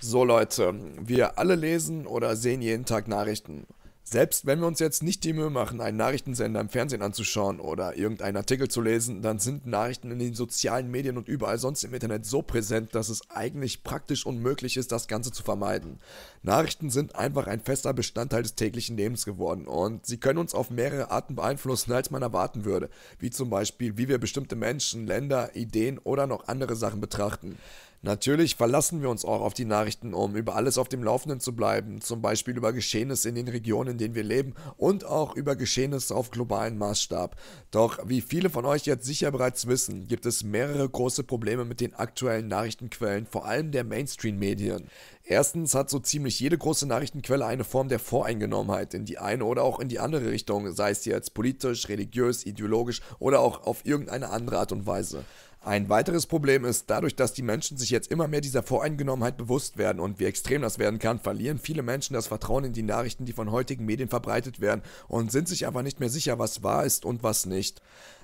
So Leute, wir alle lesen oder sehen jeden Tag Nachrichten. Selbst wenn wir uns jetzt nicht die Mühe machen, einen Nachrichtensender im Fernsehen anzuschauen oder irgendeinen Artikel zu lesen, dann sind Nachrichten in den sozialen Medien und überall sonst im Internet so präsent, dass es eigentlich praktisch unmöglich ist, das Ganze zu vermeiden. Nachrichten sind einfach ein fester Bestandteil des täglichen Lebens geworden und sie können uns auf mehrere Arten beeinflussen, als man erwarten würde, wie zum Beispiel, wie wir bestimmte Menschen, Länder, Ideen oder noch andere Sachen betrachten. Natürlich verlassen wir uns auch auf die Nachrichten, um über alles auf dem Laufenden zu bleiben, zum Beispiel über Geschehnisse in den Regionen, in denen wir leben und auch über Geschehnisse auf globalen Maßstab. Doch wie viele von euch jetzt sicher bereits wissen, gibt es mehrere große Probleme mit den aktuellen Nachrichtenquellen, vor allem der Mainstream-Medien. Erstens hat so ziemlich jede große Nachrichtenquelle eine Form der Voreingenommenheit in die eine oder auch in die andere Richtung, sei es jetzt politisch, religiös, ideologisch oder auch auf irgendeine andere Art und Weise. Ein weiteres Problem ist, dadurch, dass die Menschen sich jetzt immer mehr dieser Voreingenommenheit bewusst werden und wie extrem das werden kann, verlieren viele Menschen das Vertrauen in die Nachrichten, die von heutigen Medien verbreitet werden und sind sich aber nicht mehr sicher, was wahr ist und was nicht.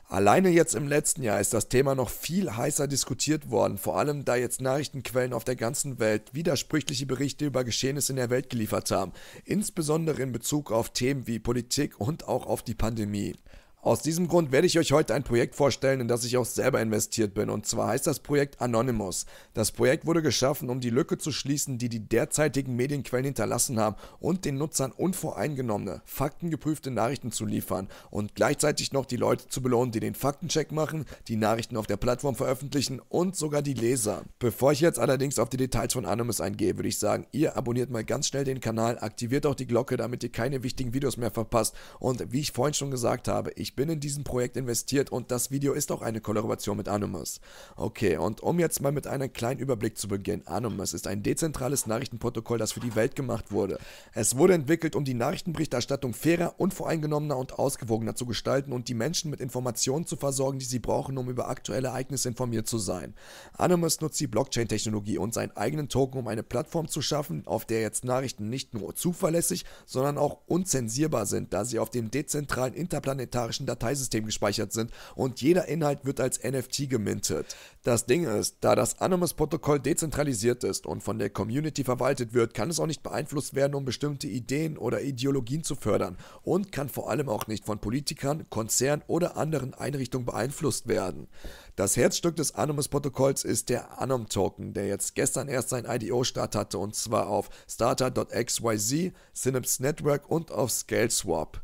Alleine jetzt im letzten Jahr ist das Thema noch viel heißer diskutiert worden, vor allem da jetzt Nachrichtenquellen auf der ganzen Welt widersprüchliche Berichte über Geschehnisse in der Welt geliefert haben, insbesondere in Bezug auf Themen wie Politik und auch auf die Pandemie. Aus diesem Grund werde ich euch heute ein Projekt vorstellen, in das ich auch selber investiert bin. Und zwar heißt das Projekt Anonymous. Das Projekt wurde geschaffen, um die Lücke zu schließen, die die derzeitigen Medienquellen hinterlassen haben und den Nutzern unvoreingenommene, faktengeprüfte Nachrichten zu liefern und gleichzeitig noch die Leute zu belohnen, die den Faktencheck machen, die Nachrichten auf der Plattform veröffentlichen und sogar die Leser. Bevor ich jetzt allerdings auf die Details von Anonymous eingehe, würde ich sagen, ihr abonniert mal ganz schnell den Kanal, aktiviert auch die Glocke, damit ihr keine wichtigen Videos mehr verpasst. Und wie ich vorhin schon gesagt habe, ich ich bin in diesem Projekt investiert und das Video ist auch eine Kollaboration mit Anonymous. Okay, und um jetzt mal mit einem kleinen Überblick zu beginnen. Anonymous ist ein dezentrales Nachrichtenprotokoll, das für die Welt gemacht wurde. Es wurde entwickelt, um die Nachrichtenberichterstattung fairer, unvoreingenommener und ausgewogener zu gestalten und die Menschen mit Informationen zu versorgen, die sie brauchen, um über aktuelle Ereignisse informiert zu sein. Anonymous nutzt die Blockchain-Technologie und seinen eigenen Token, um eine Plattform zu schaffen, auf der jetzt Nachrichten nicht nur zuverlässig, sondern auch unzensierbar sind, da sie auf dem dezentralen interplanetarischen gleichen Dateisystem gespeichert sind und jeder Inhalt wird als NFT gemintet. Das Ding ist, da das Anonymous-Protokoll dezentralisiert ist und von der Community verwaltet wird, kann es auch nicht beeinflusst werden, um bestimmte Ideen oder Ideologien zu fördern und kann vor allem auch nicht von Politikern, Konzernen oder anderen Einrichtungen beeinflusst werden. Das Herzstück des Anonymous-Protokolls ist der Anom-Token, der jetzt gestern erst sein IDO-Start hatte und zwar auf starter.xyz, Synapse Network und auf ScaleSwap.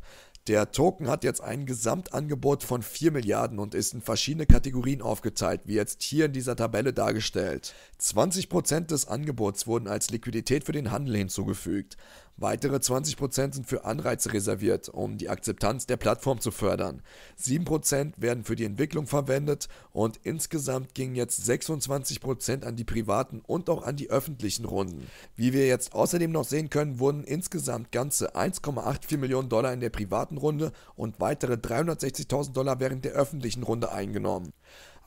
Der Token hat jetzt ein Gesamtangebot von 4 Milliarden und ist in verschiedene Kategorien aufgeteilt, wie jetzt hier in dieser Tabelle dargestellt. 20% des Angebots wurden als Liquidität für den Handel hinzugefügt. Weitere 20% sind für Anreize reserviert, um die Akzeptanz der Plattform zu fördern. 7% werden für die Entwicklung verwendet und insgesamt gingen jetzt 26% an die privaten und auch an die öffentlichen Runden. Wie wir jetzt außerdem noch sehen können, wurden insgesamt ganze 1,84 Millionen Dollar in der privaten Privaten Runde und weitere 360.000 Dollar während der öffentlichen Runde eingenommen.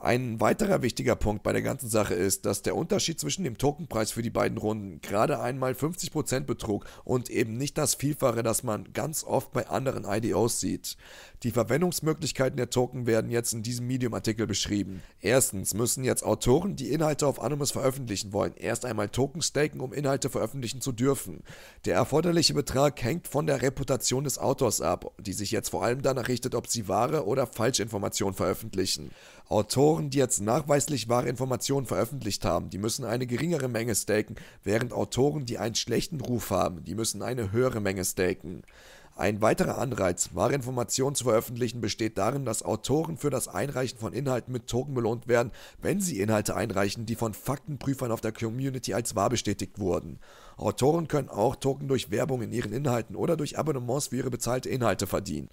Ein weiterer wichtiger Punkt bei der ganzen Sache ist, dass der Unterschied zwischen dem Tokenpreis für die beiden Runden gerade einmal 50% betrug und eben nicht das Vielfache, das man ganz oft bei anderen IDOs sieht. Die Verwendungsmöglichkeiten der Token werden jetzt in diesem Medium-Artikel beschrieben. Erstens müssen jetzt Autoren, die Inhalte auf Anonymous veröffentlichen wollen, erst einmal Token staken, um Inhalte veröffentlichen zu dürfen. Der erforderliche Betrag hängt von der Reputation des Autors ab, die sich jetzt vor allem danach richtet, ob sie wahre oder falsche Informationen veröffentlichen. Autoren Autoren, die jetzt nachweislich wahre Informationen veröffentlicht haben, die müssen eine geringere Menge staken, während Autoren, die einen schlechten Ruf haben, die müssen eine höhere Menge staken. Ein weiterer Anreiz, wahre Informationen zu veröffentlichen, besteht darin, dass Autoren für das Einreichen von Inhalten mit Token belohnt werden, wenn sie Inhalte einreichen, die von Faktenprüfern auf der Community als wahr bestätigt wurden. Autoren können auch Token durch Werbung in ihren Inhalten oder durch Abonnements für ihre bezahlte Inhalte verdienen.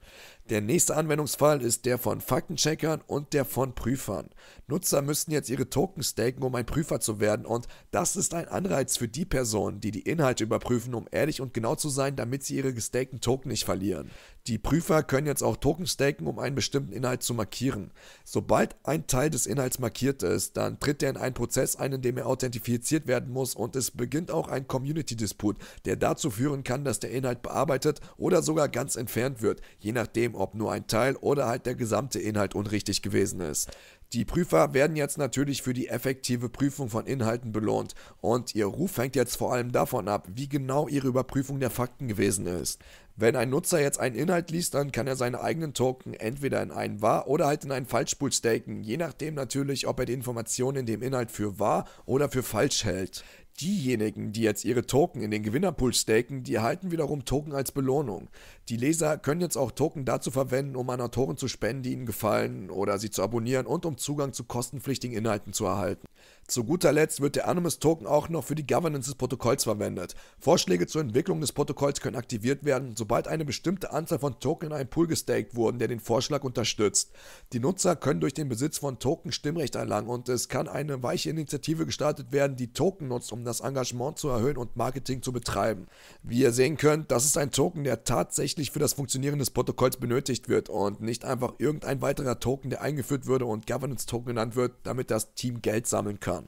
Der nächste Anwendungsfall ist der von Faktencheckern und der von Prüfern. Nutzer müssten jetzt ihre Token staken, um ein Prüfer zu werden und das ist ein Anreiz für die Personen, die die Inhalte überprüfen, um ehrlich und genau zu sein, damit sie ihre gestakten Token nicht verlieren. Die Prüfer können jetzt auch Token staken, um einen bestimmten Inhalt zu markieren. Sobald ein Teil des Inhalts markiert ist, dann tritt er in einen Prozess ein, in dem er authentifiziert werden muss und es beginnt auch ein Community-Disput, der dazu führen kann, dass der Inhalt bearbeitet oder sogar ganz entfernt wird, je nachdem, ob nur ein Teil oder halt der gesamte Inhalt unrichtig gewesen ist. Die Prüfer werden jetzt natürlich für die effektive Prüfung von Inhalten belohnt und ihr Ruf hängt jetzt vor allem davon ab, wie genau ihre Überprüfung der Fakten gewesen ist. Wenn ein Nutzer jetzt einen Inhalt liest, dann kann er seine eigenen Token entweder in einen wahr oder halt in einen Falschpool staken, je nachdem natürlich, ob er die Informationen in dem Inhalt für wahr oder für falsch hält. Diejenigen, die jetzt ihre Token in den Gewinnerpool staken, die erhalten wiederum Token als Belohnung. Die Leser können jetzt auch Token dazu verwenden, um an Autoren zu spenden, die ihnen gefallen oder sie zu abonnieren und um Zugang zu kostenpflichtigen Inhalten zu erhalten. Zu guter Letzt wird der Anonymous-Token auch noch für die Governance des Protokolls verwendet. Vorschläge zur Entwicklung des Protokolls können aktiviert werden, sobald eine bestimmte Anzahl von Token in einem Pool gestaked wurden, der den Vorschlag unterstützt. Die Nutzer können durch den Besitz von Token Stimmrecht erlangen und es kann eine weiche Initiative gestartet werden, die Token nutzt, um das Engagement zu erhöhen und Marketing zu betreiben. Wie ihr sehen könnt, das ist ein Token, der tatsächlich für das Funktionieren des Protokolls benötigt wird und nicht einfach irgendein weiterer Token, der eingeführt würde und Governance-Token genannt wird, damit das Team Geld sammelt einsammeln kann.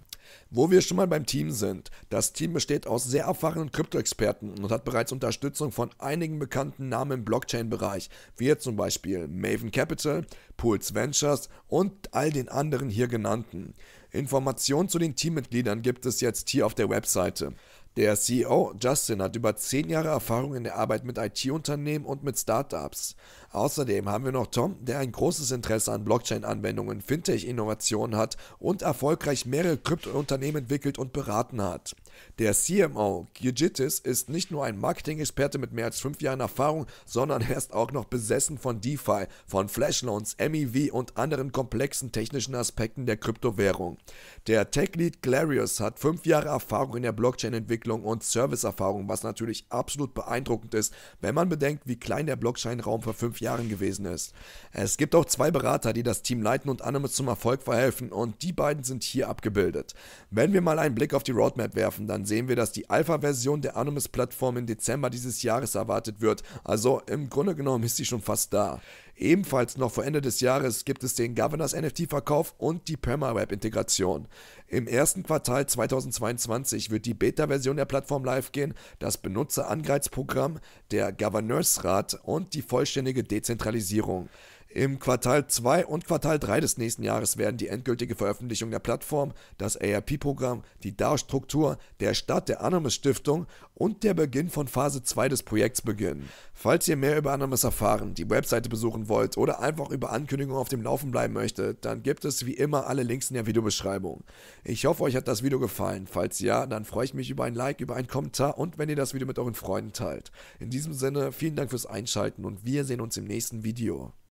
Wo wir schon mal beim Team sind. Das Team besteht aus sehr erfahrenen Krypto-Experten und hat bereits Unterstützung von einigen bekannten Namen im Blockchain-Bereich, wie zum Beispiel Maven Capital, Pools Ventures und all den anderen hier genannten. Informationen zu den Teammitgliedern gibt es jetzt hier auf der Webseite. Der CEO Justin hat über zehn Jahre Erfahrung in der Arbeit mit IT-Unternehmen und mit Startups. Außerdem haben wir noch Tom, der ein großes Interesse an Blockchain-Anwendungen, Fintech-Innovationen hat und erfolgreich mehrere Krypto-Unternehmen entwickelt und beraten hat. Der CMO Gigitis ist nicht nur ein Marketing-Experte mit mehr als fünf Jahren Erfahrung, sondern er ist auch noch besessen von DeFi, von Flashloans, MEV und anderen komplexen technischen Aspekten der Kryptowährung. Der Tech-Lead Glarius hat fünf Jahre Erfahrung in der Blockchain-Entwicklung und Serviceerfahrung, was natürlich absolut beeindruckend ist, wenn man bedenkt, wie klein der Blockchain-Raum vor fünf Jahren gewesen ist. Es gibt auch zwei Berater, die das Team leiten und Anime zum Erfolg verhelfen und die beiden sind hier abgebildet. Wenn wir mal einen Blick auf die Roadmap werfen, laufen, dann sehen wir, dass die Alpha-Version der Animus-Plattform im Dezember dieses Jahres erwartet wird. Also im Grunde genommen ist sie schon fast da. Ebenfalls noch vor Ende des Jahres gibt es den Governors NFT-Verkauf und die Permaweb-Integration. Im ersten Quartal 2022 wird die Beta-Version der Plattform live gehen, das Benutzeranreizprogramm, der Governors-Rat und die vollständige Dezentralisierung. Im Quartal 2 und Quartal 3 des nächsten Jahres werden die endgültige Veröffentlichung der Plattform, das ARP-Programm, die DAO-Struktur, der Start der Anonymous-Stiftung und der Beginn von Phase 2 des Projekts beginnen. Falls ihr mehr über Anonymous erfahren, die Webseite besuchen wollt oder einfach über Ankündigungen auf dem Laufen bleiben möchtet, dann gibt es wie immer alle Links in der Videobeschreibung. Ich hoffe, euch hat das Video gefallen. Falls ja, dann freue ich mich über ein Like, über einen Kommentar und wenn ihr das Video mit euren Freunden teilt. In diesem Sinne, vielen Dank fürs Einschalten und wir sehen uns im nächsten Video.